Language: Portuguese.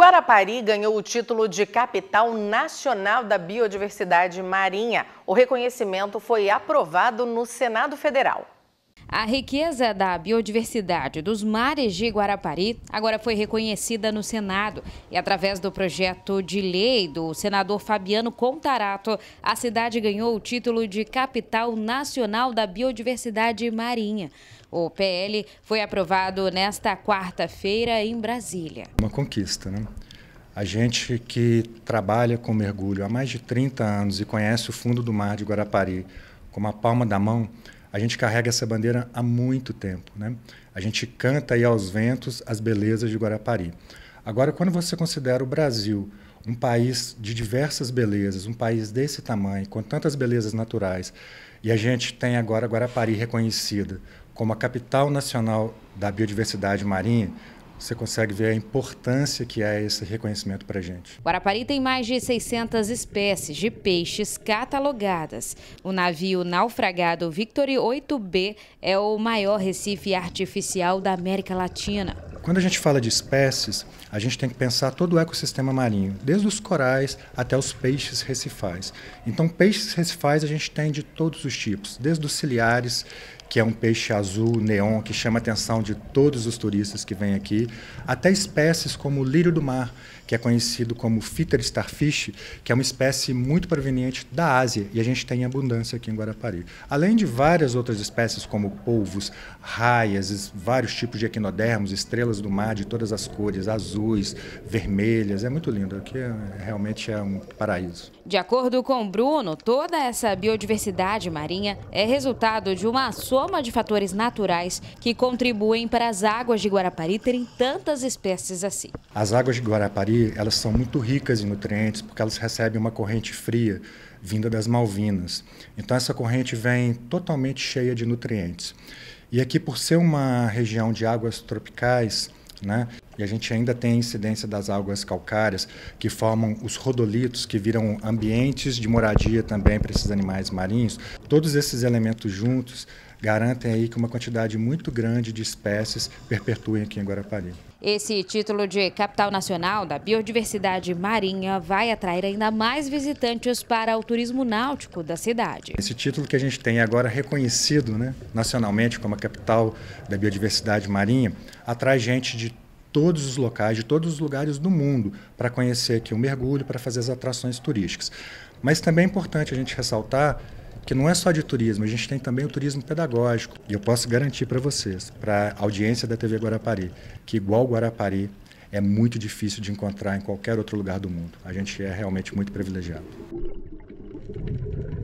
Guarapari ganhou o título de Capital Nacional da Biodiversidade Marinha. O reconhecimento foi aprovado no Senado Federal. A riqueza da biodiversidade dos mares de Guarapari agora foi reconhecida no Senado e através do projeto de lei do senador Fabiano Contarato, a cidade ganhou o título de capital nacional da biodiversidade marinha. O PL foi aprovado nesta quarta-feira em Brasília. Uma conquista, né? A gente que trabalha com mergulho há mais de 30 anos e conhece o fundo do mar de Guarapari como a palma da mão, a gente carrega essa bandeira há muito tempo. Né? A gente canta aí aos ventos as belezas de Guarapari. Agora, quando você considera o Brasil um país de diversas belezas, um país desse tamanho, com tantas belezas naturais, e a gente tem agora Guarapari reconhecida como a capital nacional da biodiversidade marinha, você consegue ver a importância que é esse reconhecimento para a gente. Guarapari tem mais de 600 espécies de peixes catalogadas. O navio naufragado Victory 8B é o maior recife artificial da América Latina. Quando a gente fala de espécies, a gente tem que pensar todo o ecossistema marinho, desde os corais até os peixes recifais. Então, peixes recifais a gente tem de todos os tipos, desde os ciliares, que é um peixe azul neon que chama a atenção de todos os turistas que vêm aqui, até espécies como o lírio do mar, que é conhecido como Fitter starfish, que é uma espécie muito proveniente da Ásia e a gente tem em abundância aqui em Guarapari. Além de várias outras espécies como polvos, raias, vários tipos de equinodermos, estrelas do mar de todas as cores, azuis, vermelhas, é muito lindo. Aqui é, realmente é um paraíso. De acordo com Bruno, toda essa biodiversidade marinha é resultado de uma sua soma de fatores naturais que contribuem para as águas de Guarapari terem tantas espécies assim. As águas de Guarapari, elas são muito ricas em nutrientes porque elas recebem uma corrente fria vinda das Malvinas. Então essa corrente vem totalmente cheia de nutrientes. E aqui por ser uma região de águas tropicais, né, e a gente ainda tem a incidência das águas calcárias, que formam os rodolitos, que viram ambientes de moradia também para esses animais marinhos. Todos esses elementos juntos garantem aí que uma quantidade muito grande de espécies perpetuem aqui em Guarapari. Esse título de capital nacional da biodiversidade marinha vai atrair ainda mais visitantes para o turismo náutico da cidade. Esse título que a gente tem agora reconhecido né, nacionalmente como a capital da biodiversidade marinha atrai gente de todos os locais, de todos os lugares do mundo, para conhecer aqui o mergulho, para fazer as atrações turísticas. Mas também é importante a gente ressaltar que não é só de turismo, a gente tem também o turismo pedagógico. E eu posso garantir para vocês, para a audiência da TV Guarapari, que igual Guarapari é muito difícil de encontrar em qualquer outro lugar do mundo. A gente é realmente muito privilegiado.